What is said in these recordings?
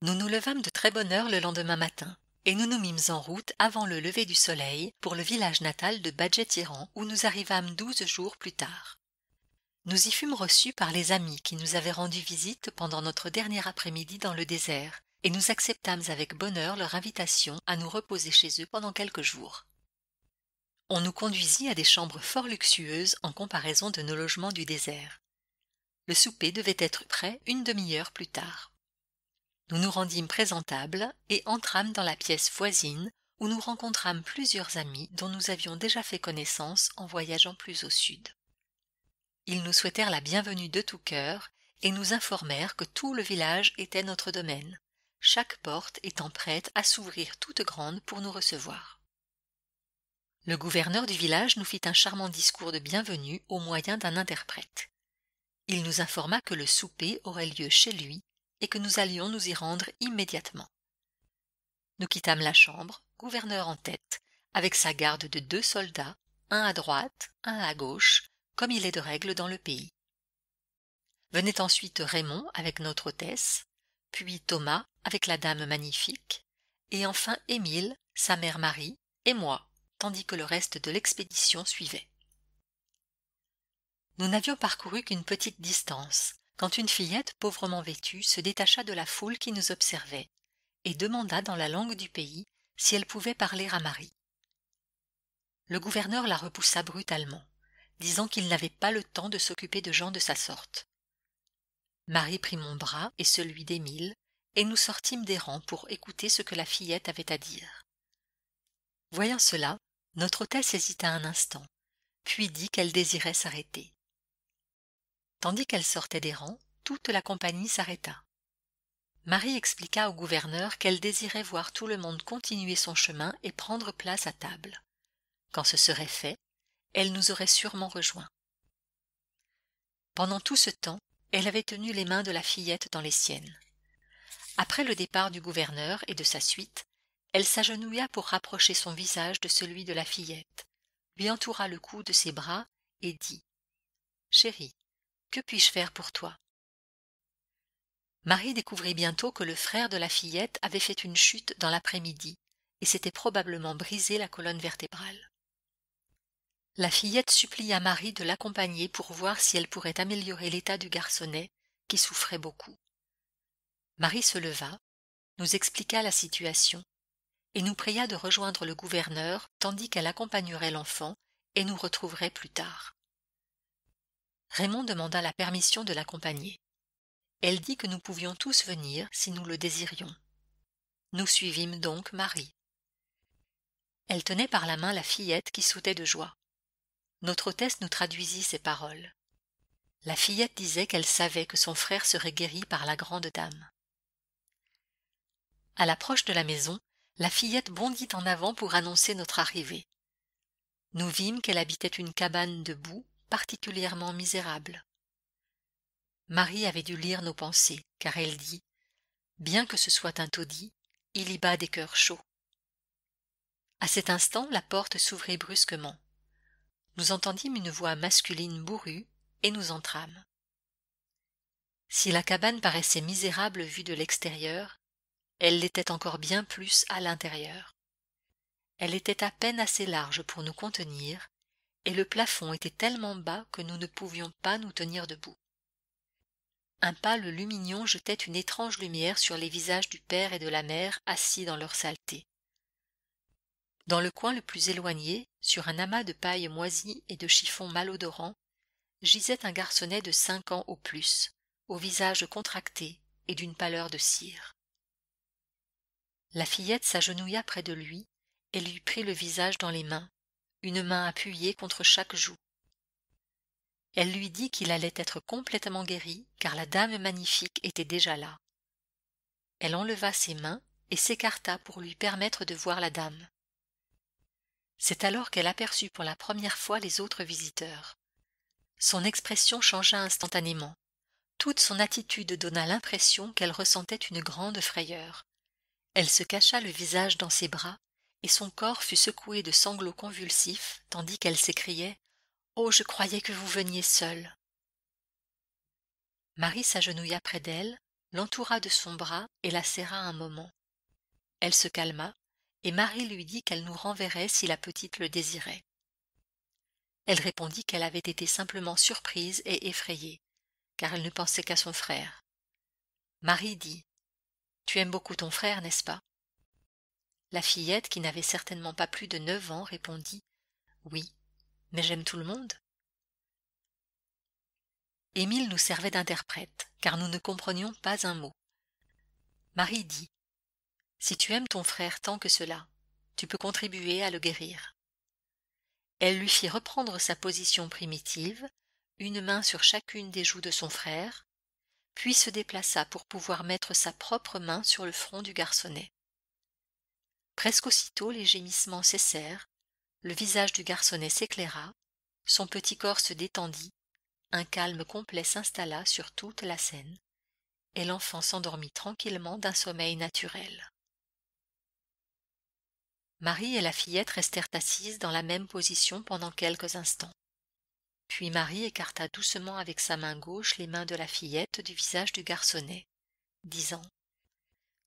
Nous nous levâmes de très bonne heure le lendemain matin, et nous nous mîmes en route avant le lever du soleil pour le village natal de Badjetiran où nous arrivâmes douze jours plus tard. Nous y fûmes reçus par les amis qui nous avaient rendu visite pendant notre dernier après-midi dans le désert, et nous acceptâmes avec bonheur leur invitation à nous reposer chez eux pendant quelques jours. On nous conduisit à des chambres fort luxueuses en comparaison de nos logements du désert. Le souper devait être prêt une demi-heure plus tard. Nous nous rendîmes présentables et entrâmes dans la pièce voisine où nous rencontrâmes plusieurs amis dont nous avions déjà fait connaissance en voyageant plus au sud. Ils nous souhaitèrent la bienvenue de tout cœur et nous informèrent que tout le village était notre domaine, chaque porte étant prête à s'ouvrir toute grande pour nous recevoir. Le gouverneur du village nous fit un charmant discours de bienvenue au moyen d'un interprète. Il nous informa que le souper aurait lieu chez lui et que nous allions nous y rendre immédiatement. Nous quittâmes la chambre, gouverneur en tête, avec sa garde de deux soldats, un à droite, un à gauche, comme il est de règle dans le pays. Venait ensuite Raymond avec notre hôtesse, puis Thomas avec la dame magnifique, et enfin Émile, sa mère Marie et moi, tandis que le reste de l'expédition suivait. Nous n'avions parcouru qu'une petite distance, quand une fillette pauvrement vêtue se détacha de la foule qui nous observait et demanda dans la langue du pays si elle pouvait parler à Marie. Le gouverneur la repoussa brutalement, disant qu'il n'avait pas le temps de s'occuper de gens de sa sorte. Marie prit mon bras et celui d'Émile, et nous sortîmes des rangs pour écouter ce que la fillette avait à dire. Voyant cela, notre hôtesse hésita un instant, puis dit qu'elle désirait s'arrêter. Tandis qu'elle sortait des rangs, toute la compagnie s'arrêta. Marie expliqua au gouverneur qu'elle désirait voir tout le monde continuer son chemin et prendre place à table. Quand ce serait fait, elle nous aurait sûrement rejoints. Pendant tout ce temps, elle avait tenu les mains de la fillette dans les siennes. Après le départ du gouverneur et de sa suite, elle s'agenouilla pour rapprocher son visage de celui de la fillette, lui entoura le cou de ses bras et dit Chérie, que puis-je faire pour toi Marie découvrit bientôt que le frère de la fillette avait fait une chute dans l'après-midi et s'était probablement brisé la colonne vertébrale. La fillette supplia Marie de l'accompagner pour voir si elle pourrait améliorer l'état du garçonnet, qui souffrait beaucoup. Marie se leva, nous expliqua la situation, et nous pria de rejoindre le gouverneur, tandis qu'elle accompagnerait l'enfant et nous retrouverait plus tard. Raymond demanda la permission de l'accompagner. Elle dit que nous pouvions tous venir si nous le désirions. Nous suivîmes donc Marie. Elle tenait par la main la fillette qui sautait de joie. Notre hôtesse nous traduisit ces paroles. La fillette disait qu'elle savait que son frère serait guéri par la grande dame. À l'approche de la maison, la fillette bondit en avant pour annoncer notre arrivée. Nous vîmes qu'elle habitait une cabane de boue particulièrement misérable. Marie avait dû lire nos pensées, car elle dit Bien que ce soit un taudis, il y bat des cœurs chauds. À cet instant, la porte s'ouvrit brusquement. Nous entendîmes une voix masculine bourrue et nous entrâmes. Si la cabane paraissait misérable vue de l'extérieur, elle l'était encore bien plus à l'intérieur. Elle était à peine assez large pour nous contenir, et le plafond était tellement bas que nous ne pouvions pas nous tenir debout. Un pâle lumignon jetait une étrange lumière sur les visages du père et de la mère assis dans leur saleté. Dans le coin le plus éloigné, sur un amas de paille moisie et de chiffons malodorants, gisait un garçonnet de cinq ans au plus, au visage contracté et d'une pâleur de cire. La fillette s'agenouilla près de lui et lui prit le visage dans les mains, une main appuyée contre chaque joue. Elle lui dit qu'il allait être complètement guéri, car la dame magnifique était déjà là. Elle enleva ses mains et s'écarta pour lui permettre de voir la dame. C'est alors qu'elle aperçut pour la première fois les autres visiteurs. Son expression changea instantanément. Toute son attitude donna l'impression qu'elle ressentait une grande frayeur. Elle se cacha le visage dans ses bras et son corps fut secoué de sanglots convulsifs tandis qu'elle s'écriait Oh, je croyais que vous veniez seul. Marie s'agenouilla près d'elle, l'entoura de son bras et la serra un moment. Elle se calma, et Marie lui dit qu'elle nous renverrait si la petite le désirait. Elle répondit qu'elle avait été simplement surprise et effrayée, car elle ne pensait qu'à son frère. Marie dit Tu aimes beaucoup ton frère, n'est-ce pas la fillette, qui n'avait certainement pas plus de neuf ans, répondit Oui, mais j'aime tout le monde. Émile nous servait d'interprète, car nous ne comprenions pas un mot. Marie dit Si tu aimes ton frère tant que cela, tu peux contribuer à le guérir. Elle lui fit reprendre sa position primitive, une main sur chacune des joues de son frère, puis se déplaça pour pouvoir mettre sa propre main sur le front du garçonnet. Presque aussitôt les gémissements cessèrent, le visage du garçonnet s'éclaira, son petit corps se détendit, un calme complet s'installa sur toute la scène, et l'enfant s'endormit tranquillement d'un sommeil naturel. Marie et la fillette restèrent assises dans la même position pendant quelques instants. Puis Marie écarta doucement avec sa main gauche les mains de la fillette du visage du garçonnet, disant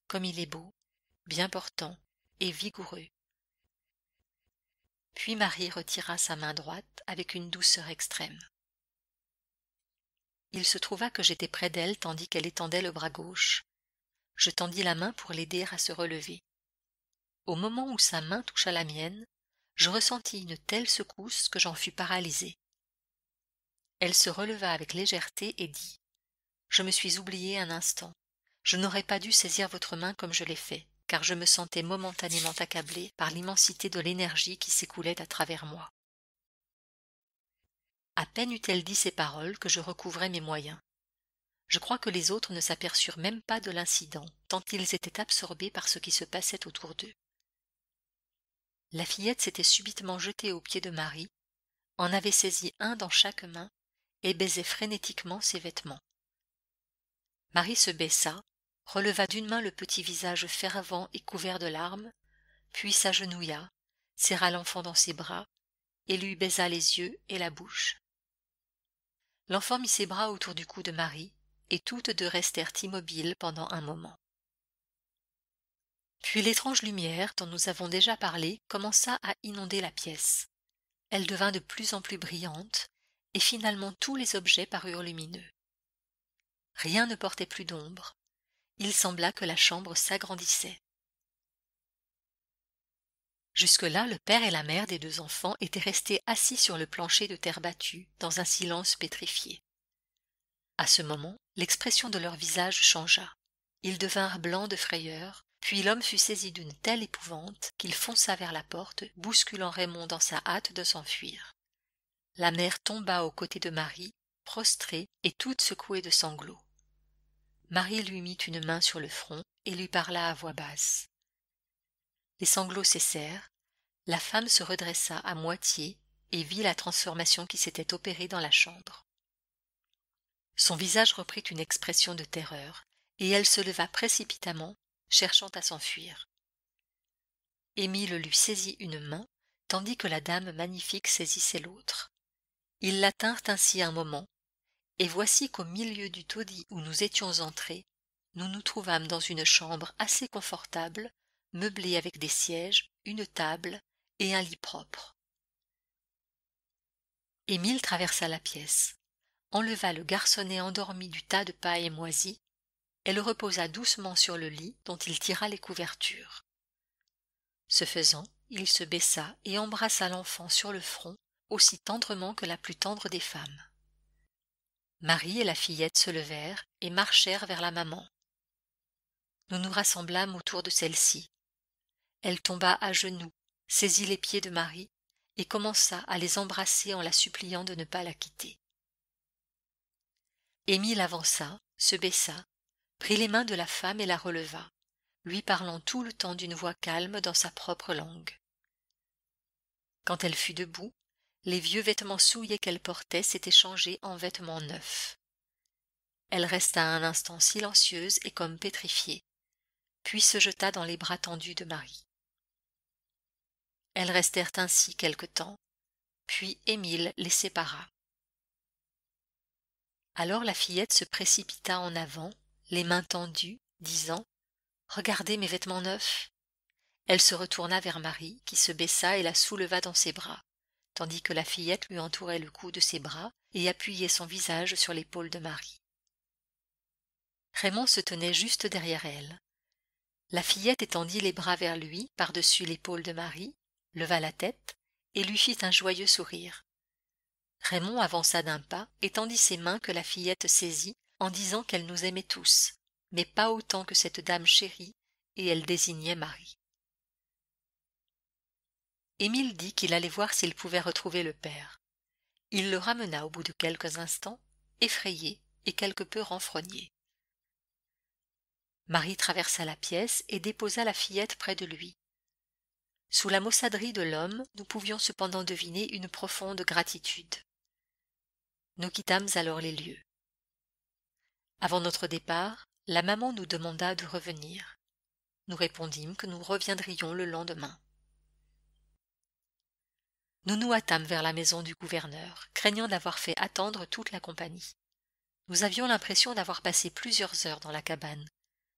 Comme il est beau, bien portant, et vigoureux. Puis Marie retira sa main droite avec une douceur extrême. Il se trouva que j'étais près d'elle tandis qu'elle étendait le bras gauche. Je tendis la main pour l'aider à se relever. Au moment où sa main toucha la mienne, je ressentis une telle secousse que j'en fus paralysée. Elle se releva avec légèreté et dit Je me suis oubliée un instant. Je n'aurais pas dû saisir votre main comme je l'ai fait car je me sentais momentanément accablé par l'immensité de l'énergie qui s'écoulait à travers moi. À peine eut-elle dit ces paroles que je recouvrais mes moyens. Je crois que les autres ne s'aperçurent même pas de l'incident, tant ils étaient absorbés par ce qui se passait autour d'eux. La fillette s'était subitement jetée aux pieds de Marie, en avait saisi un dans chaque main et baisait frénétiquement ses vêtements. Marie se baissa, releva d'une main le petit visage fervent et couvert de larmes, puis s'agenouilla, serra l'enfant dans ses bras, et lui baisa les yeux et la bouche. L'enfant mit ses bras autour du cou de Marie, et toutes deux restèrent immobiles pendant un moment. Puis l'étrange lumière dont nous avons déjà parlé commença à inonder la pièce. Elle devint de plus en plus brillante, et finalement tous les objets parurent lumineux. Rien ne portait plus d'ombre, il sembla que la chambre s'agrandissait. Jusque-là, le père et la mère des deux enfants étaient restés assis sur le plancher de terre battue, dans un silence pétrifié. À ce moment, l'expression de leur visage changea. Ils devinrent blancs de frayeur, puis l'homme fut saisi d'une telle épouvante qu'il fonça vers la porte, bousculant Raymond dans sa hâte de s'enfuir. La mère tomba aux côtés de Marie, prostrée et toute secouée de sanglots. Marie lui mit une main sur le front et lui parla à voix basse. Les sanglots cessèrent, la femme se redressa à moitié et vit la transformation qui s'était opérée dans la chambre. Son visage reprit une expression de terreur, et elle se leva précipitamment, cherchant à s'enfuir. Émile lui saisit une main, tandis que la dame magnifique saisissait l'autre. Ils tinrent ainsi un moment, et voici qu'au milieu du taudis où nous étions entrés, nous nous trouvâmes dans une chambre assez confortable, meublée avec des sièges, une table et un lit propre. Émile traversa la pièce, enleva le garçonnet endormi du tas de paille moisie, et le reposa doucement sur le lit dont il tira les couvertures. Ce faisant, il se baissa et embrassa l'enfant sur le front aussi tendrement que la plus tendre des femmes. Marie et la fillette se levèrent et marchèrent vers la maman. Nous nous rassemblâmes autour de celle-ci. Elle tomba à genoux, saisit les pieds de Marie et commença à les embrasser en la suppliant de ne pas la quitter. Émile avança, se baissa, prit les mains de la femme et la releva, lui parlant tout le temps d'une voix calme dans sa propre langue. Quand elle fut debout, les vieux vêtements souillés qu'elle portait s'étaient changés en vêtements neufs. Elle resta un instant silencieuse et comme pétrifiée, puis se jeta dans les bras tendus de Marie. Elles restèrent ainsi quelque temps, puis Émile les sépara. Alors la fillette se précipita en avant, les mains tendues, disant Regardez mes vêtements neufs. Elle se retourna vers Marie, qui se baissa et la souleva dans ses bras tandis que la fillette lui entourait le cou de ses bras et appuyait son visage sur l'épaule de Marie. Raymond se tenait juste derrière elle. La fillette étendit les bras vers lui par-dessus l'épaule de Marie, leva la tête et lui fit un joyeux sourire. Raymond avança d'un pas et tendit ses mains que la fillette saisit en disant qu'elle nous aimait tous, mais pas autant que cette dame chérie, et elle désignait Marie. Émile dit qu'il allait voir s'il pouvait retrouver le père. Il le ramena au bout de quelques instants, effrayé et quelque peu renfrogné. Marie traversa la pièce et déposa la fillette près de lui. Sous la maussaderie de l'homme, nous pouvions cependant deviner une profonde gratitude. Nous quittâmes alors les lieux. Avant notre départ, la maman nous demanda de revenir. Nous répondîmes que nous reviendrions le lendemain nous nous hâtâmes vers la maison du gouverneur craignant d'avoir fait attendre toute la compagnie nous avions l'impression d'avoir passé plusieurs heures dans la cabane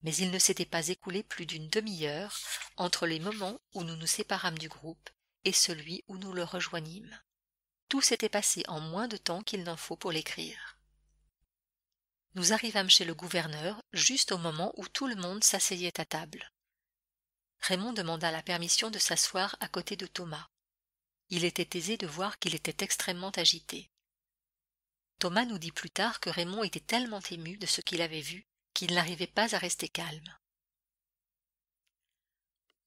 mais il ne s'était pas écoulé plus d'une demi-heure entre les moments où nous nous séparâmes du groupe et celui où nous le rejoignîmes tout s'était passé en moins de temps qu'il n'en faut pour l'écrire nous arrivâmes chez le gouverneur juste au moment où tout le monde s'asseyait à table raymond demanda la permission de s'asseoir à côté de thomas il était aisé de voir qu'il était extrêmement agité. Thomas nous dit plus tard que Raymond était tellement ému de ce qu'il avait vu qu'il n'arrivait pas à rester calme.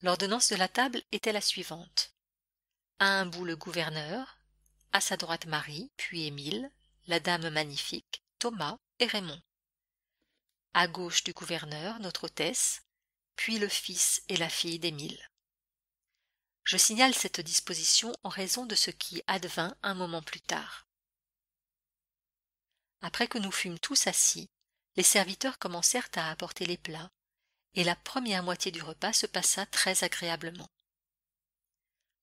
L'ordonnance de la table était la suivante. À un bout le gouverneur, à sa droite Marie, puis Émile, la dame magnifique, Thomas et Raymond. À gauche du gouverneur, notre hôtesse, puis le fils et la fille d'Émile. Je signale cette disposition en raison de ce qui advint un moment plus tard. Après que nous fûmes tous assis, les serviteurs commencèrent à apporter les plats, et la première moitié du repas se passa très agréablement.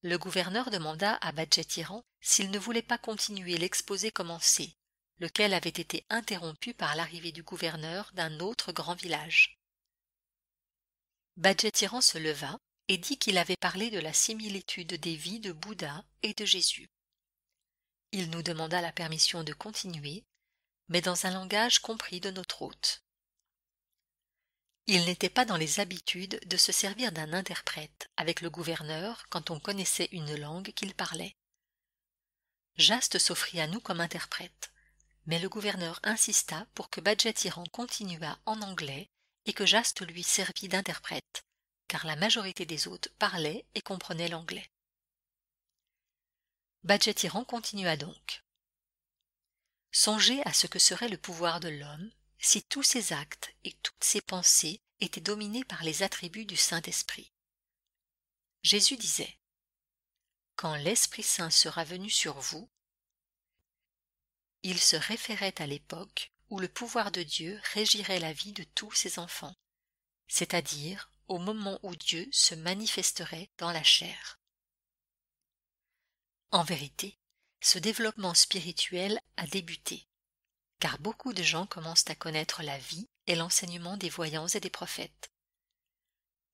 Le gouverneur demanda à badjet s'il ne voulait pas continuer l'exposé commencé, lequel avait été interrompu par l'arrivée du gouverneur d'un autre grand village. Badjetiran se leva, et dit qu'il avait parlé de la similitude des vies de Bouddha et de Jésus. Il nous demanda la permission de continuer, mais dans un langage compris de notre hôte. Il n'était pas dans les habitudes de se servir d'un interprète avec le gouverneur quand on connaissait une langue qu'il parlait. Jaste s'offrit à nous comme interprète, mais le gouverneur insista pour que Badjatiran continuât en anglais et que Jaste lui servît d'interprète, car la majorité des autres parlaient et comprenaient l'anglais. Badgetiran continua donc. Songez à ce que serait le pouvoir de l'homme si tous ses actes et toutes ses pensées étaient dominés par les attributs du Saint-Esprit. Jésus disait Quand l'Esprit Saint sera venu sur vous, il se référait à l'époque où le pouvoir de Dieu régirait la vie de tous ses enfants, c'est-à-dire au moment où Dieu se manifesterait dans la chair. En vérité, ce développement spirituel a débuté, car beaucoup de gens commencent à connaître la vie et l'enseignement des voyants et des prophètes.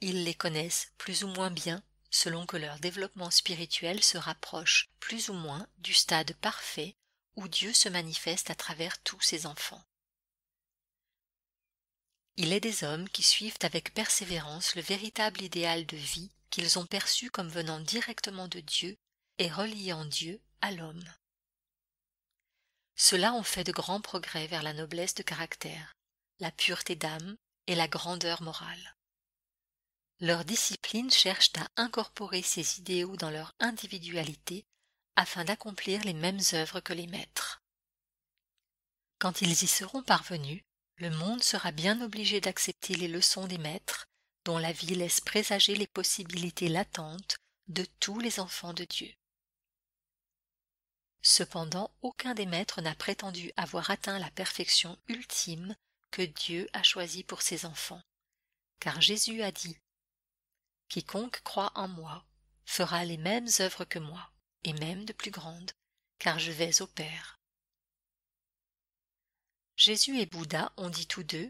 Ils les connaissent plus ou moins bien selon que leur développement spirituel se rapproche plus ou moins du stade parfait où Dieu se manifeste à travers tous ses enfants. Il est des hommes qui suivent avec persévérance le véritable idéal de vie qu'ils ont perçu comme venant directement de Dieu et reliant Dieu à l'homme. Ceux-là ont fait de grands progrès vers la noblesse de caractère, la pureté d'âme et la grandeur morale. Leurs discipline cherchent à incorporer ces idéaux dans leur individualité afin d'accomplir les mêmes œuvres que les maîtres. Quand ils y seront parvenus, le monde sera bien obligé d'accepter les leçons des maîtres, dont la vie laisse présager les possibilités latentes de tous les enfants de Dieu. Cependant, aucun des maîtres n'a prétendu avoir atteint la perfection ultime que Dieu a choisie pour ses enfants. Car Jésus a dit Quiconque croit en moi fera les mêmes œuvres que moi, et même de plus grandes, car je vais au Père. Jésus et Bouddha ont dit tous deux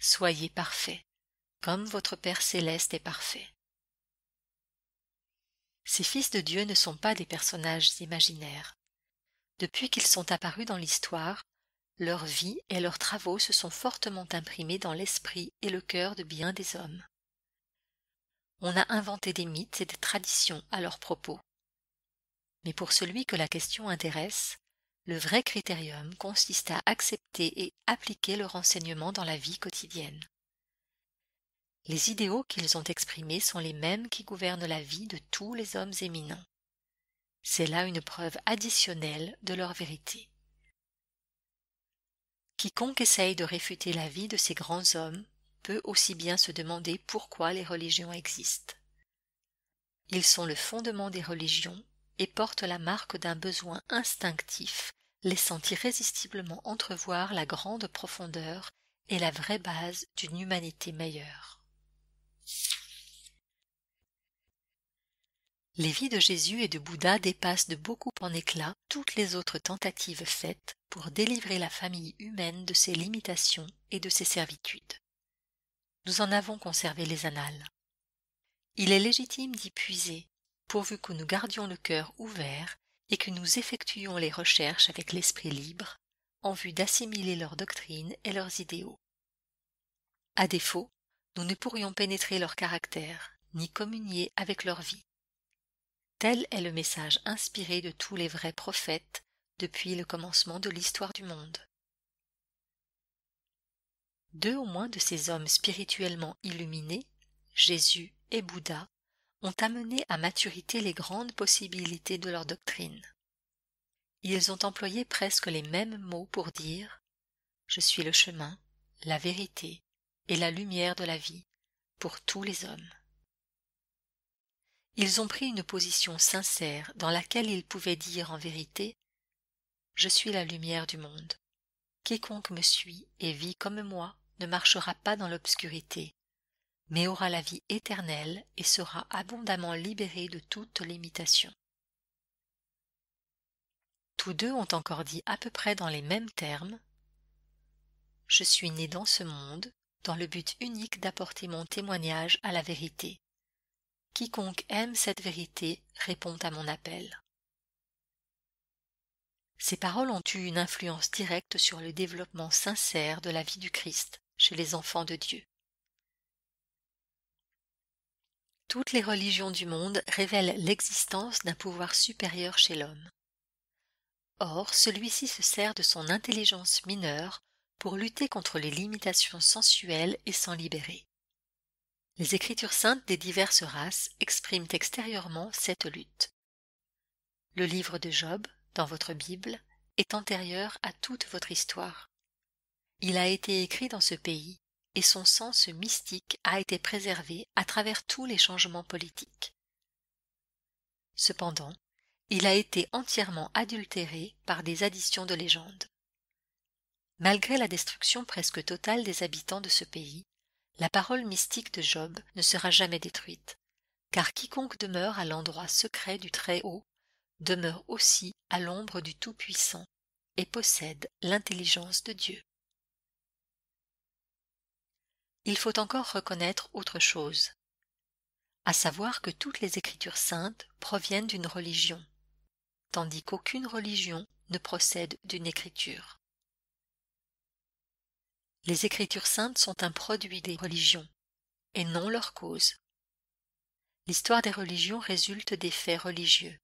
Soyez parfaits, comme votre Père céleste est parfait. Ces fils de Dieu ne sont pas des personnages imaginaires. Depuis qu'ils sont apparus dans l'histoire, leur vie et leurs travaux se sont fortement imprimés dans l'esprit et le cœur de bien des hommes. On a inventé des mythes et des traditions à leur propos. Mais pour celui que la question intéresse, le vrai critérium consiste à accepter et appliquer le renseignement dans la vie quotidienne. Les idéaux qu'ils ont exprimés sont les mêmes qui gouvernent la vie de tous les hommes éminents. C'est là une preuve additionnelle de leur vérité. Quiconque essaye de réfuter la vie de ces grands hommes peut aussi bien se demander pourquoi les religions existent. Ils sont le fondement des religions et portent la marque d'un besoin instinctif laissant irrésistiblement entrevoir la grande profondeur et la vraie base d'une humanité meilleure. Les vies de Jésus et de Bouddha dépassent de beaucoup en éclat toutes les autres tentatives faites pour délivrer la famille humaine de ses limitations et de ses servitudes. Nous en avons conservé les annales. Il est légitime d'y puiser, pourvu que nous gardions le cœur ouvert et que nous effectuions les recherches avec l'esprit libre, en vue d'assimiler leurs doctrines et leurs idéaux. À défaut, nous ne pourrions pénétrer leur caractère, ni communier avec leur vie. Tel est le message inspiré de tous les vrais prophètes depuis le commencement de l'histoire du monde. Deux au moins de ces hommes spirituellement illuminés, Jésus et Bouddha, ont amené à maturité les grandes possibilités de leur doctrine. Ils ont employé presque les mêmes mots pour dire Je suis le chemin, la vérité et la lumière de la vie pour tous les hommes. Ils ont pris une position sincère dans laquelle ils pouvaient dire en vérité Je suis la lumière du monde. Quiconque me suit et vit comme moi ne marchera pas dans l'obscurité, mais aura la vie éternelle et sera abondamment libéré de toute limitation. Tous deux ont encore dit à peu près dans les mêmes termes Je suis né dans ce monde dans le but unique d'apporter mon témoignage à la vérité. Quiconque aime cette vérité répond à mon appel. Ces paroles ont eu une influence directe sur le développement sincère de la vie du Christ chez les enfants de Dieu. Toutes les religions du monde révèlent l'existence d'un pouvoir supérieur chez l'homme. Or, celui-ci se sert de son intelligence mineure pour lutter contre les limitations sensuelles et s'en libérer. Les écritures saintes des diverses races expriment extérieurement cette lutte. Le livre de Job, dans votre Bible, est antérieur à toute votre histoire. Il a été écrit dans ce pays et son sens mystique a été préservé à travers tous les changements politiques. Cependant, il a été entièrement adultéré par des additions de légendes. Malgré la destruction presque totale des habitants de ce pays, la parole mystique de Job ne sera jamais détruite, car quiconque demeure à l'endroit secret du Très-Haut demeure aussi à l'ombre du Tout-Puissant et possède l'intelligence de Dieu il faut encore reconnaître autre chose, à savoir que toutes les Écritures saintes proviennent d'une religion, tandis qu'aucune religion ne procède d'une Écriture. Les Écritures saintes sont un produit des religions, et non leur cause. L'histoire des religions résulte des faits religieux.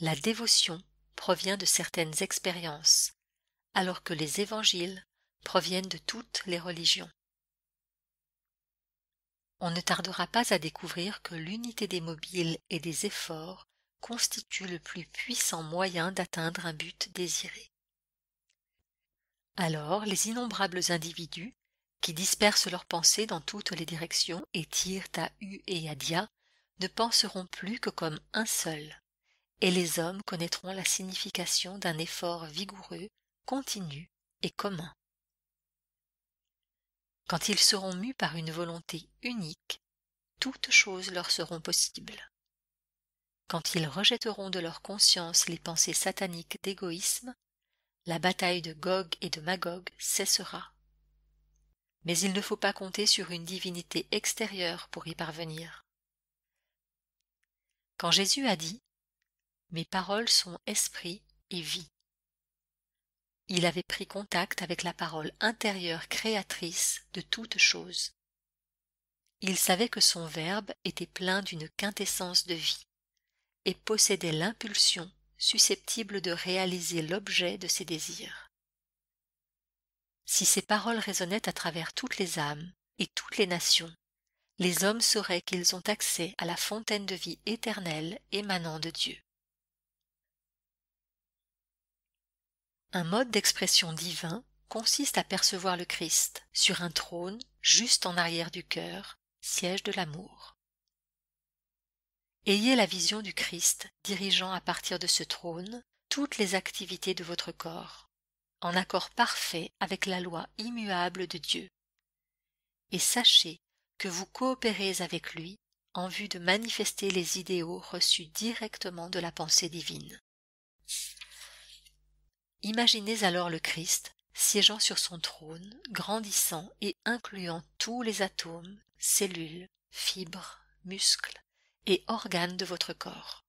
La dévotion provient de certaines expériences, alors que les évangiles proviennent de toutes les religions on ne tardera pas à découvrir que l'unité des mobiles et des efforts constitue le plus puissant moyen d'atteindre un but désiré. Alors les innombrables individus, qui dispersent leurs pensées dans toutes les directions et tirent à U et à Dia, ne penseront plus que comme un seul, et les hommes connaîtront la signification d'un effort vigoureux, continu et commun. Quand ils seront mus par une volonté unique, toutes choses leur seront possibles. Quand ils rejetteront de leur conscience les pensées sataniques d'égoïsme, la bataille de Gog et de Magog cessera. Mais il ne faut pas compter sur une divinité extérieure pour y parvenir. Quand Jésus a dit Mes paroles sont esprit et vie, il avait pris contact avec la parole intérieure créatrice de toute chose. Il savait que son verbe était plein d'une quintessence de vie, et possédait l'impulsion susceptible de réaliser l'objet de ses désirs. Si ces paroles résonnaient à travers toutes les âmes et toutes les nations, les hommes sauraient qu'ils ont accès à la fontaine de vie éternelle émanant de Dieu. Un mode d'expression divin consiste à percevoir le Christ sur un trône juste en arrière du cœur, siège de l'amour. Ayez la vision du Christ dirigeant à partir de ce trône toutes les activités de votre corps, en accord parfait avec la loi immuable de Dieu. Et sachez que vous coopérez avec lui en vue de manifester les idéaux reçus directement de la pensée divine. Imaginez alors le Christ siégeant sur son trône, grandissant et incluant tous les atomes, cellules, fibres, muscles et organes de votre corps.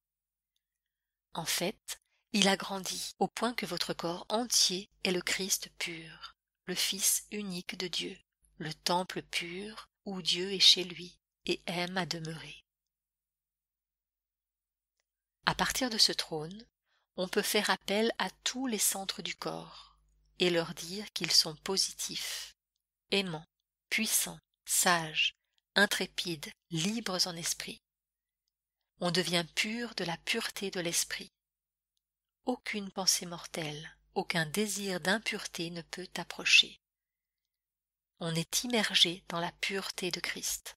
En fait, il a grandi au point que votre corps entier est le Christ pur, le Fils unique de Dieu, le temple pur où Dieu est chez lui et aime à demeurer. À partir de ce trône, on peut faire appel à tous les centres du corps et leur dire qu'ils sont positifs, aimants, puissants, sages, intrépides, libres en esprit. On devient pur de la pureté de l'esprit. Aucune pensée mortelle, aucun désir d'impureté ne peut approcher. On est immergé dans la pureté de Christ.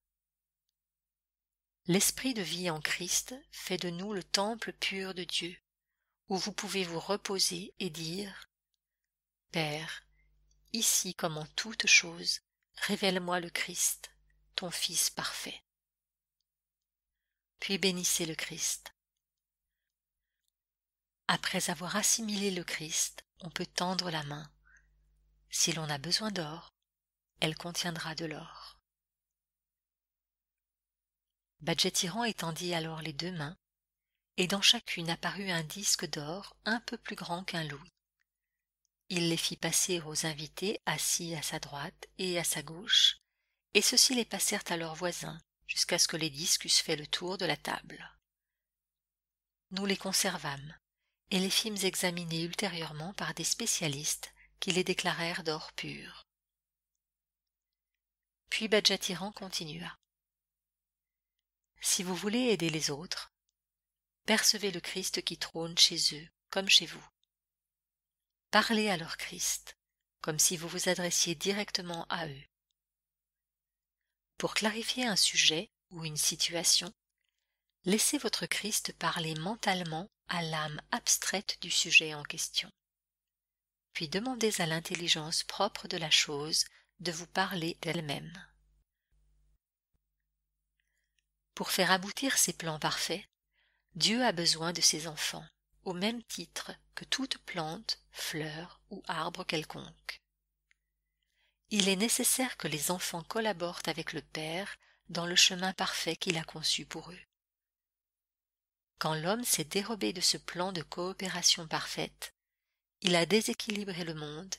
L'esprit de vie en Christ fait de nous le temple pur de Dieu où vous pouvez vous reposer et dire Père, ici comme en toute chose, révèle-moi le Christ, ton Fils parfait. Puis bénissez le Christ. Après avoir assimilé le Christ, on peut tendre la main. Si l'on a besoin d'or, elle contiendra de l'or. Badjetiran étendit alors les deux mains et dans chacune apparut un disque d'or un peu plus grand qu'un louis. Il les fit passer aux invités assis à sa droite et à sa gauche, et ceux-ci les passèrent à leurs voisins, jusqu'à ce que les disques eussent fait le tour de la table. Nous les conservâmes, et les fîmes examiner ultérieurement par des spécialistes qui les déclarèrent d'or pur. Puis Badjatiran continua. Si vous voulez aider les autres, percevez le Christ qui trône chez eux, comme chez vous. Parlez à leur Christ, comme si vous vous adressiez directement à eux. Pour clarifier un sujet ou une situation, laissez votre Christ parler mentalement à l'âme abstraite du sujet en question. Puis demandez à l'intelligence propre de la chose de vous parler d'elle-même. Pour faire aboutir ces plans parfaits, Dieu a besoin de ses enfants, au même titre que toute plante, fleur ou arbre quelconque. Il est nécessaire que les enfants collaborent avec le Père dans le chemin parfait qu'il a conçu pour eux. Quand l'homme s'est dérobé de ce plan de coopération parfaite, il a déséquilibré le monde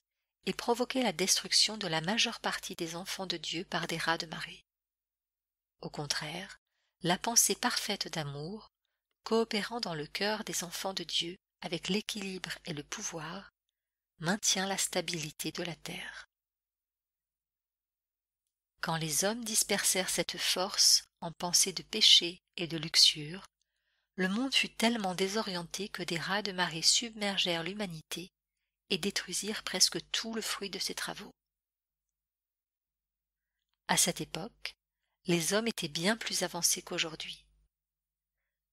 et provoqué la destruction de la majeure partie des enfants de Dieu par des rats de marée. Au contraire, la pensée parfaite d'amour coopérant dans le cœur des enfants de Dieu avec l'équilibre et le pouvoir, maintient la stabilité de la terre. Quand les hommes dispersèrent cette force en pensée de péché et de luxure, le monde fut tellement désorienté que des rats de marée submergèrent l'humanité et détruisirent presque tout le fruit de ses travaux. À cette époque, les hommes étaient bien plus avancés qu'aujourd'hui.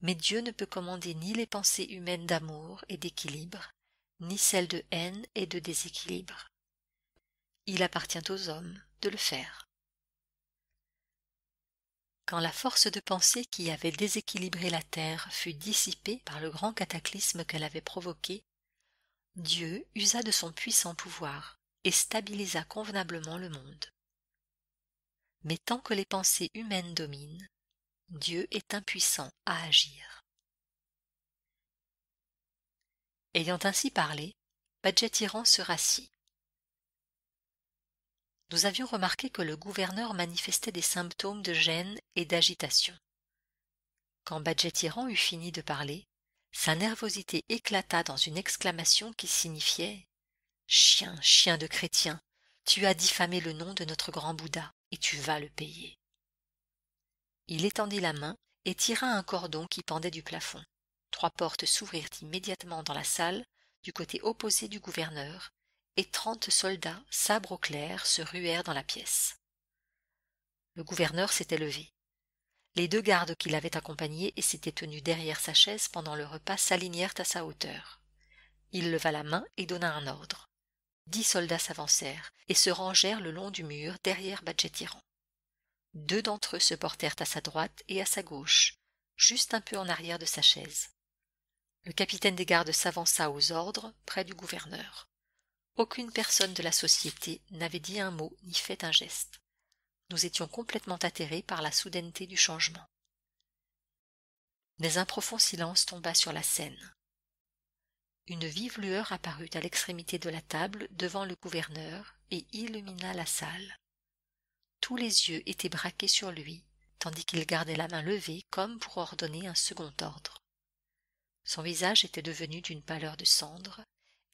Mais Dieu ne peut commander ni les pensées humaines d'amour et d'équilibre, ni celles de haine et de déséquilibre. Il appartient aux hommes de le faire. Quand la force de pensée qui avait déséquilibré la terre fut dissipée par le grand cataclysme qu'elle avait provoqué, Dieu usa de son puissant pouvoir et stabilisa convenablement le monde. Mais tant que les pensées humaines dominent, Dieu est impuissant à agir. Ayant ainsi parlé, Badjatiran se rassit. Nous avions remarqué que le gouverneur manifestait des symptômes de gêne et d'agitation. Quand Badjatiran eut fini de parler, sa nervosité éclata dans une exclamation qui signifiait Chien, chien de chrétien, tu as diffamé le nom de notre grand Bouddha, et tu vas le payer. Il étendit la main et tira un cordon qui pendait du plafond. Trois portes s'ouvrirent immédiatement dans la salle, du côté opposé du gouverneur, et trente soldats, sabres au clair, se ruèrent dans la pièce. Le gouverneur s'était levé. Les deux gardes qui l'avaient accompagné et s'étaient tenus derrière sa chaise pendant le repas s'alignèrent à sa hauteur. Il leva la main et donna un ordre. Dix soldats s'avancèrent et se rangèrent le long du mur derrière deux d'entre eux se portèrent à sa droite et à sa gauche, juste un peu en arrière de sa chaise. Le capitaine des gardes s'avança aux ordres près du gouverneur. Aucune personne de la société n'avait dit un mot ni fait un geste. Nous étions complètement atterrés par la soudaineté du changement. Mais un profond silence tomba sur la scène. Une vive lueur apparut à l'extrémité de la table devant le gouverneur et illumina la salle tous les yeux étaient braqués sur lui, tandis qu'il gardait la main levée comme pour ordonner un second ordre. Son visage était devenu d'une pâleur de cendre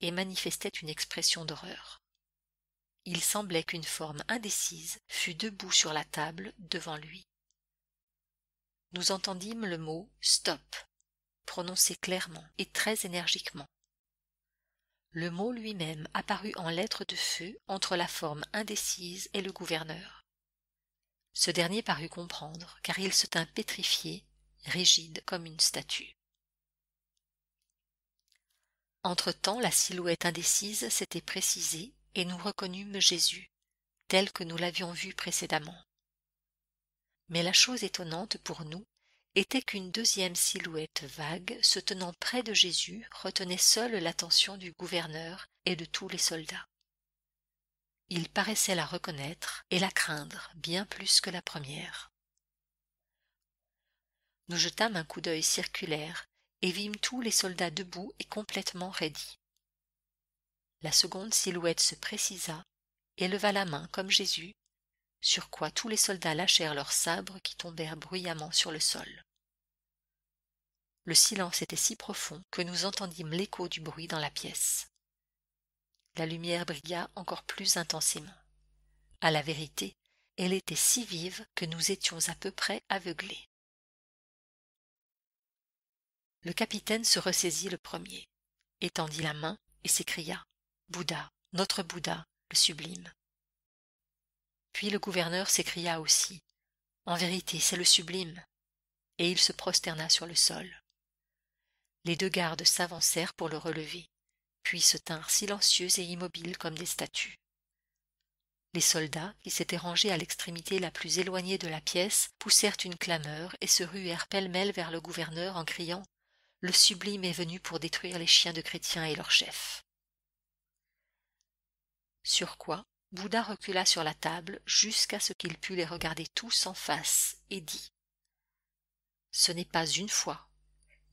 et manifestait une expression d'horreur. Il semblait qu'une forme indécise fût debout sur la table devant lui. Nous entendîmes le mot stop prononcé clairement et très énergiquement. Le mot lui-même apparut en lettres de feu entre la forme indécise et le gouverneur. Ce dernier parut comprendre, car il se tint pétrifié, rigide comme une statue. Entre-temps, la silhouette indécise s'était précisée et nous reconnûmes Jésus, tel que nous l'avions vu précédemment. Mais la chose étonnante pour nous était qu'une deuxième silhouette vague, se tenant près de Jésus, retenait seule l'attention du gouverneur et de tous les soldats. Il paraissait la reconnaître et la craindre bien plus que la première. Nous jetâmes un coup d'œil circulaire et vîmes tous les soldats debout et complètement raidis. La seconde silhouette se précisa et leva la main comme Jésus, sur quoi tous les soldats lâchèrent leurs sabres qui tombèrent bruyamment sur le sol. Le silence était si profond que nous entendîmes l'écho du bruit dans la pièce la lumière brilla encore plus intensément. À la vérité, elle était si vive que nous étions à peu près aveuglés. Le capitaine se ressaisit le premier, étendit la main et s'écria Bouddha, notre Bouddha, le sublime. Puis le gouverneur s'écria aussi En vérité, c'est le sublime. Et il se prosterna sur le sol. Les deux gardes s'avancèrent pour le relever puis se tinrent silencieux et immobiles comme des statues. Les soldats, qui s'étaient rangés à l'extrémité la plus éloignée de la pièce, poussèrent une clameur et se ruèrent pêle-mêle vers le gouverneur en criant Le sublime est venu pour détruire les chiens de chrétiens et leurs chefs. Sur quoi, Bouddha recula sur la table jusqu'à ce qu'il pût les regarder tous en face et dit Ce n'est pas une fois,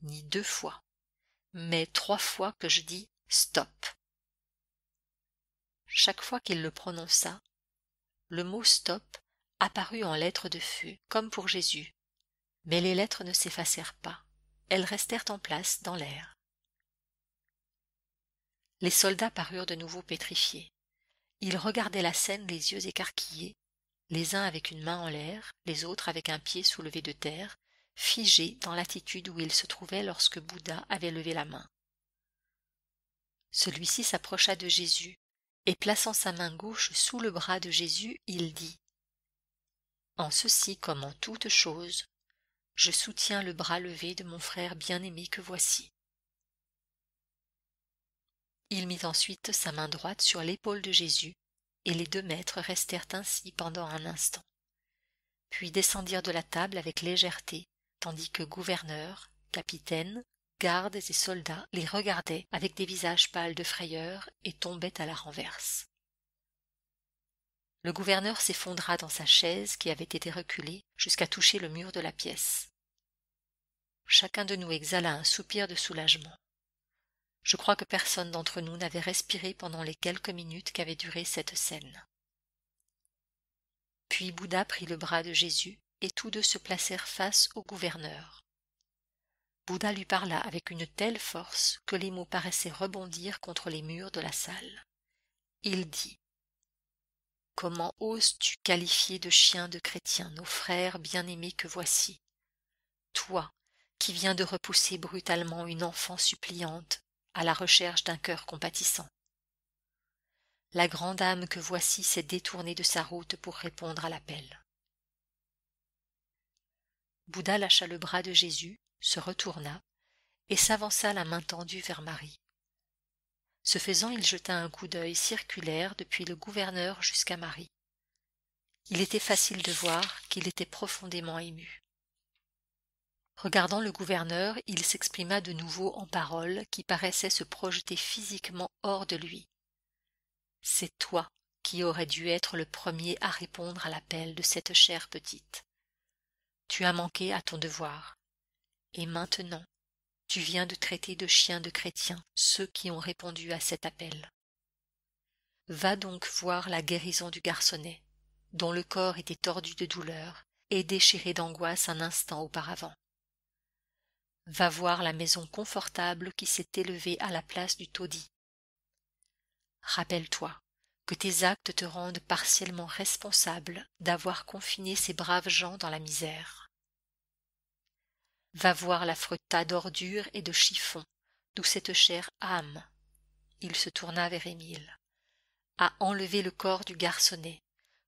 ni deux fois, mais trois fois que je dis Stop. Chaque fois qu'il le prononça, le mot stop apparut en lettres de feu, comme pour Jésus. Mais les lettres ne s'effacèrent pas, elles restèrent en place dans l'air. Les soldats parurent de nouveau pétrifiés. Ils regardaient la scène les yeux écarquillés, les uns avec une main en l'air, les autres avec un pied soulevé de terre, figés dans l'attitude où ils se trouvaient lorsque Bouddha avait levé la main. Celui-ci s'approcha de Jésus, et plaçant sa main gauche sous le bras de Jésus, il dit En ceci comme en toute chose, je soutiens le bras levé de mon frère bien-aimé que voici. Il mit ensuite sa main droite sur l'épaule de Jésus, et les deux maîtres restèrent ainsi pendant un instant, puis descendirent de la table avec légèreté, tandis que gouverneur, capitaine, gardes et soldats les regardaient avec des visages pâles de frayeur et tombaient à la renverse. Le gouverneur s'effondra dans sa chaise qui avait été reculée jusqu'à toucher le mur de la pièce. Chacun de nous exhala un soupir de soulagement. Je crois que personne d'entre nous n'avait respiré pendant les quelques minutes qu'avait duré cette scène. Puis Bouddha prit le bras de Jésus, et tous deux se placèrent face au gouverneur. Bouddha lui parla avec une telle force que les mots paraissaient rebondir contre les murs de la salle. Il dit Comment oses-tu qualifier de chiens de chrétiens nos frères bien-aimés que voici Toi, qui viens de repousser brutalement une enfant suppliante à la recherche d'un cœur compatissant. La grande âme que voici s'est détournée de sa route pour répondre à l'appel. Bouddha lâcha le bras de Jésus se retourna et s'avança la main tendue vers Marie. Ce faisant, il jeta un coup d'œil circulaire depuis le gouverneur jusqu'à Marie. Il était facile de voir qu'il était profondément ému. Regardant le gouverneur, il s'exprima de nouveau en paroles qui paraissaient se projeter physiquement hors de lui. C'est toi qui aurais dû être le premier à répondre à l'appel de cette chère petite. Tu as manqué à ton devoir. Et maintenant, tu viens de traiter de chiens de chrétiens ceux qui ont répondu à cet appel. Va donc voir la guérison du garçonnet, dont le corps était tordu de douleur et déchiré d'angoisse un instant auparavant. Va voir la maison confortable qui s'est élevée à la place du taudis. Rappelle-toi que tes actes te rendent partiellement responsable d'avoir confiné ces braves gens dans la misère va voir l'affreux tas d'ordures et de chiffons d'où cette chère âme il se tourna vers émile a enlevé le corps du garçonnet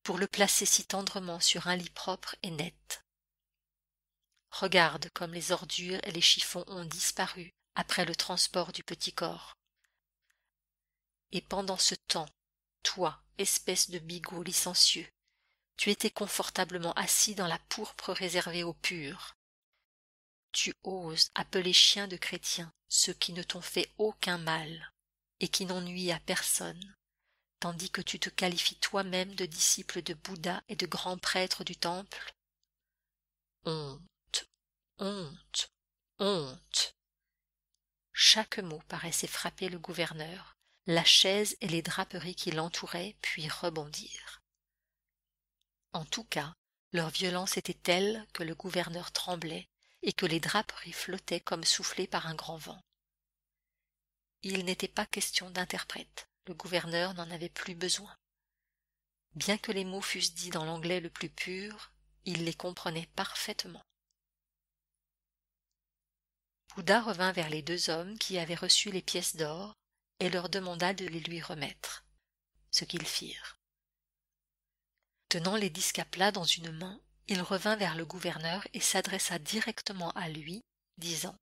pour le placer si tendrement sur un lit propre et net regarde comme les ordures et les chiffons ont disparu après le transport du petit corps et pendant ce temps toi espèce de bigot licencieux tu étais confortablement assis dans la pourpre réservée aux purs tu oses appeler chiens de chrétiens ceux qui ne t'ont fait aucun mal et qui n'ennuient à personne, tandis que tu te qualifies toi-même de disciple de Bouddha et de grand prêtre du temple Honte, honte, honte. Chaque mot paraissait frapper le gouverneur, la chaise et les draperies qui l'entouraient, puis rebondir. En tout cas, leur violence était telle que le gouverneur tremblait et que les draperies flottaient comme soufflées par un grand vent. Il n'était pas question d'interprète, le gouverneur n'en avait plus besoin. Bien que les mots fussent dits dans l'anglais le plus pur, il les comprenait parfaitement. Bouddha revint vers les deux hommes qui avaient reçu les pièces d'or et leur demanda de les lui remettre, ce qu'ils firent. Tenant les disques à plat dans une main il revint vers le gouverneur et s'adressa directement à lui, disant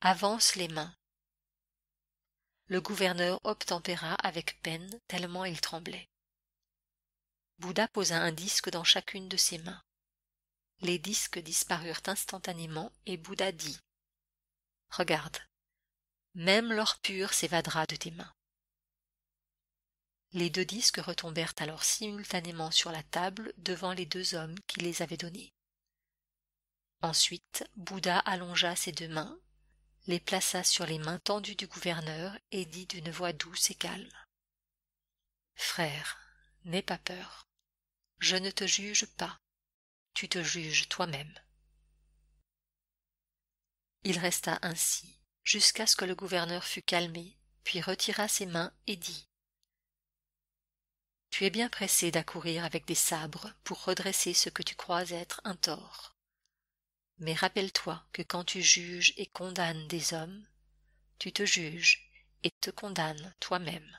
Avance les mains. Le gouverneur obtempéra avec peine, tellement il tremblait. Bouddha posa un disque dans chacune de ses mains. Les disques disparurent instantanément et Bouddha dit Regarde, même l'or pur s'évadera de tes mains. Les deux disques retombèrent alors simultanément sur la table devant les deux hommes qui les avaient donnés. Ensuite, Bouddha allongea ses deux mains, les plaça sur les mains tendues du gouverneur et dit d'une voix douce et calme. Frère, n'aie pas peur. Je ne te juge pas. Tu te juges toi-même. Il resta ainsi jusqu'à ce que le gouverneur fût calmé, puis retira ses mains et dit tu es bien pressé d'accourir avec des sabres pour redresser ce que tu crois être un tort. Mais rappelle-toi que quand tu juges et condamnes des hommes, tu te juges et te condamnes toi-même.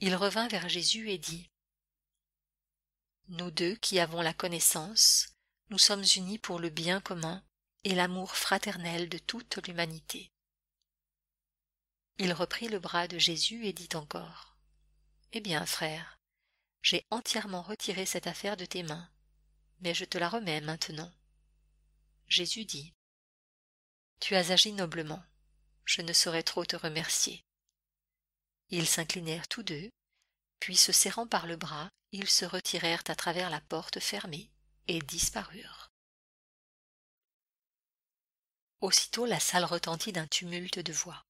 Il revint vers Jésus et dit Nous deux qui avons la connaissance, nous sommes unis pour le bien commun et l'amour fraternel de toute l'humanité. Il reprit le bras de Jésus et dit encore Eh bien, frère, j'ai entièrement retiré cette affaire de tes mains, mais je te la remets maintenant. Jésus dit Tu as agi noblement, je ne saurais trop te remercier. Ils s'inclinèrent tous deux, puis se serrant par le bras, ils se retirèrent à travers la porte fermée et disparurent. Aussitôt la salle retentit d'un tumulte de voix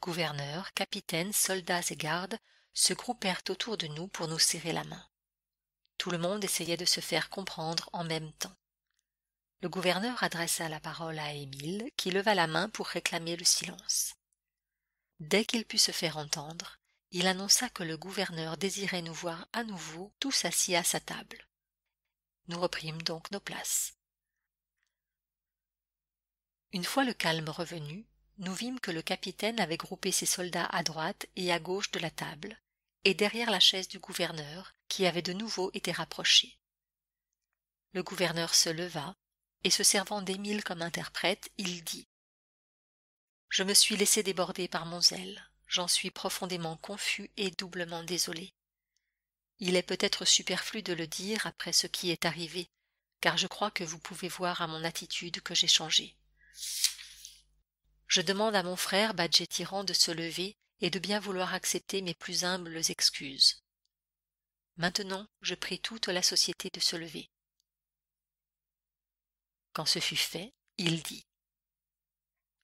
gouverneurs, capitaines, soldats et gardes se groupèrent autour de nous pour nous serrer la main. Tout le monde essayait de se faire comprendre en même temps. Le gouverneur adressa la parole à Émile, qui leva la main pour réclamer le silence. Dès qu'il put se faire entendre, il annonça que le gouverneur désirait nous voir à nouveau tous assis à sa table. Nous reprîmes donc nos places. Une fois le calme revenu, nous vîmes que le capitaine avait groupé ses soldats à droite et à gauche de la table, et derrière la chaise du gouverneur, qui avait de nouveau été rapprochée. Le gouverneur se leva, et se servant d'Émile comme interprète, il dit Je me suis laissé déborder par mon zèle. J'en suis profondément confus et doublement désolé. Il est peut-être superflu de le dire après ce qui est arrivé, car je crois que vous pouvez voir à mon attitude que j'ai changé. Je demande à mon frère Badjetiran de se lever et de bien vouloir accepter mes plus humbles excuses. Maintenant, je prie toute la société de se lever. Quand ce fut fait, il dit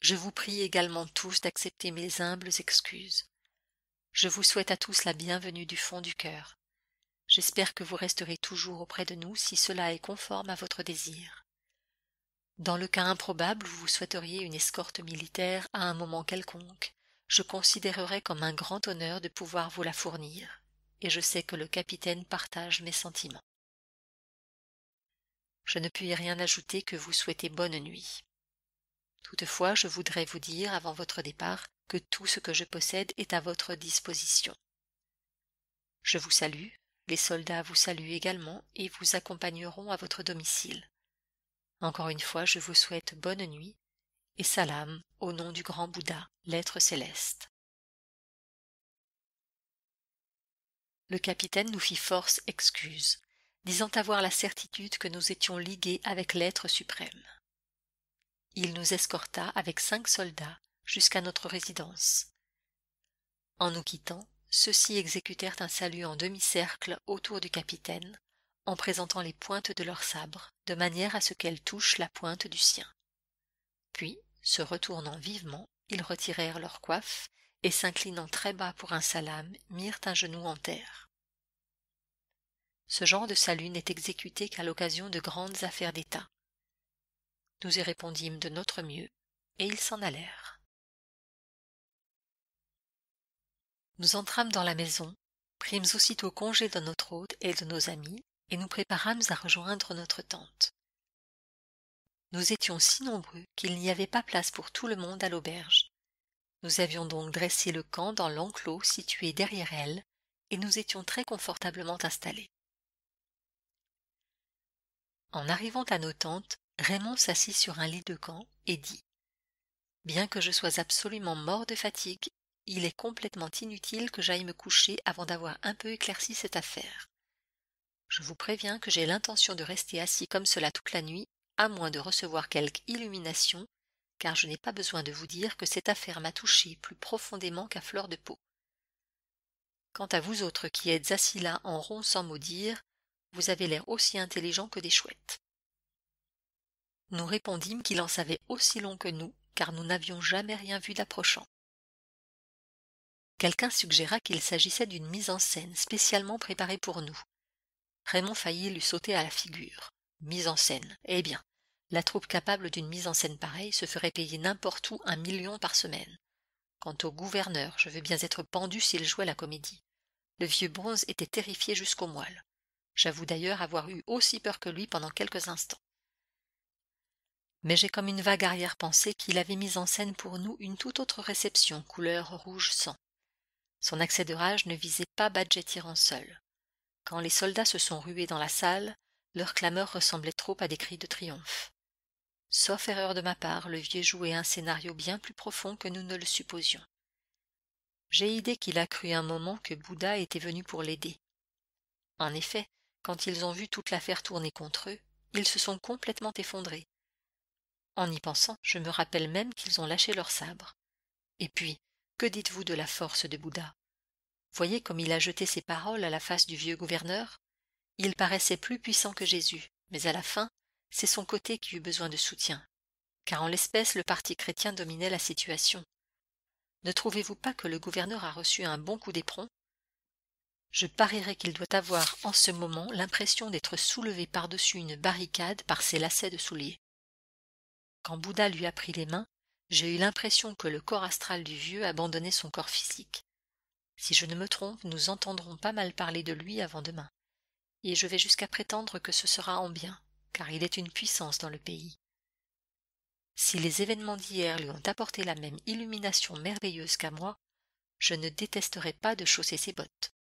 Je vous prie également tous d'accepter mes humbles excuses. Je vous souhaite à tous la bienvenue du fond du cœur. J'espère que vous resterez toujours auprès de nous si cela est conforme à votre désir. Dans le cas improbable où vous souhaiteriez une escorte militaire à un moment quelconque, je considérerais comme un grand honneur de pouvoir vous la fournir, et je sais que le capitaine partage mes sentiments. Je ne puis rien ajouter que vous souhaitez bonne nuit. Toutefois, je voudrais vous dire avant votre départ que tout ce que je possède est à votre disposition. Je vous salue, les soldats vous saluent également et vous accompagneront à votre domicile. Encore une fois, je vous souhaite bonne nuit et salam au nom du grand Bouddha, l'être céleste. Le capitaine nous fit force excuse, disant avoir la certitude que nous étions ligués avec l'être suprême. Il nous escorta avec cinq soldats jusqu'à notre résidence. En nous quittant, ceux-ci exécutèrent un salut en demi-cercle autour du capitaine, en présentant les pointes de leurs sabres, de manière à ce qu'elles touchent la pointe du sien. Puis, se retournant vivement, ils retirèrent leur coiffe, et s'inclinant très bas pour un salam, mirent un genou en terre. Ce genre de salut n'est exécuté qu'à l'occasion de grandes affaires d'État. Nous y répondîmes de notre mieux, et ils s'en allèrent. Nous entrâmes dans la maison, prîmes aussitôt congé de notre hôte et de nos amis, et nous préparâmes à rejoindre notre tente. Nous étions si nombreux qu'il n'y avait pas place pour tout le monde à l'auberge. Nous avions donc dressé le camp dans l'enclos situé derrière elle, et nous étions très confortablement installés. En arrivant à nos tentes, Raymond s'assit sur un lit de camp et dit Bien que je sois absolument mort de fatigue, il est complètement inutile que j'aille me coucher avant d'avoir un peu éclairci cette affaire. Je vous préviens que j'ai l'intention de rester assis comme cela toute la nuit, à moins de recevoir quelque illumination, car je n'ai pas besoin de vous dire que cette affaire m'a touché plus profondément qu'à fleur de peau. Quant à vous autres qui êtes assis là en rond sans mot dire, vous avez l'air aussi intelligents que des chouettes. Nous répondîmes qu'il en savait aussi long que nous, car nous n'avions jamais rien vu d'approchant. Quelqu'un suggéra qu'il s'agissait d'une mise en scène spécialement préparée pour nous, Raymond faillit lui sauter à la figure. Mise en scène. Eh bien, la troupe capable d'une mise en scène pareille se ferait payer n'importe où un million par semaine. Quant au gouverneur, je veux bien être pendu s'il jouait la comédie. Le vieux bronze était terrifié jusqu'au moelle. J'avoue d'ailleurs avoir eu aussi peur que lui pendant quelques instants. Mais j'ai comme une vague arrière-pensée qu'il avait mis en scène pour nous une toute autre réception, couleur rouge sang. Son accès de rage ne visait pas en seul. Quand les soldats se sont rués dans la salle, leurs clameurs ressemblaient trop à des cris de triomphe. Sauf erreur de ma part, le vieux jouait un scénario bien plus profond que nous ne le supposions. J'ai idée qu'il a cru un moment que Bouddha était venu pour l'aider. En effet, quand ils ont vu toute l'affaire tourner contre eux, ils se sont complètement effondrés. En y pensant, je me rappelle même qu'ils ont lâché leurs sabres. Et puis, que dites-vous de la force de Bouddha Voyez comme il a jeté ses paroles à la face du vieux gouverneur. Il paraissait plus puissant que Jésus, mais à la fin, c'est son côté qui eut besoin de soutien. Car en l'espèce, le parti chrétien dominait la situation. Ne trouvez-vous pas que le gouverneur a reçu un bon coup d'éperon Je parierais qu'il doit avoir en ce moment l'impression d'être soulevé par-dessus une barricade par ses lacets de souliers. Quand Bouddha lui a pris les mains, j'ai eu l'impression que le corps astral du vieux abandonnait son corps physique. Si je ne me trompe, nous entendrons pas mal parler de lui avant demain. Et je vais jusqu'à prétendre que ce sera en bien, car il est une puissance dans le pays. Si les événements d'hier lui ont apporté la même illumination merveilleuse qu'à moi, je ne détesterai pas de chausser ses bottes.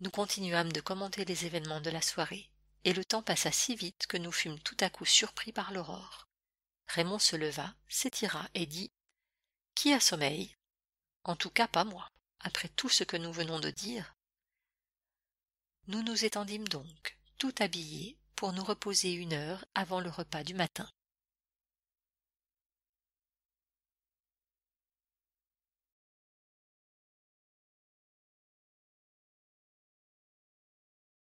Nous continuâmes de commenter les événements de la soirée, et le temps passa si vite que nous fûmes tout à coup surpris par l'aurore. Raymond se leva, s'étira et dit Qui a sommeil en tout cas pas moi, après tout ce que nous venons de dire. Nous nous étendîmes donc, tout habillés, pour nous reposer une heure avant le repas du matin.